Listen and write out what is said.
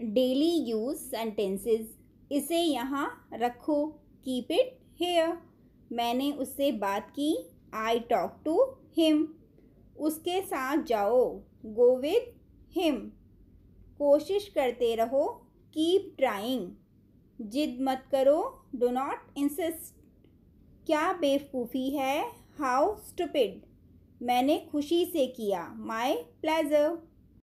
daily use sentences इसे यहाँ रखो कीप इट हेयर मैंने उससे बात की आई टॉक टू हिम उसके साथ जाओ गो विद हिम कोशिश करते रहो कीप ट्राइंग जिद मत करो डो नॉट इंसिस्ट क्या बेवकूफ़ी है हाउ स्टुपिड मैंने खुशी से किया माई प्लेजर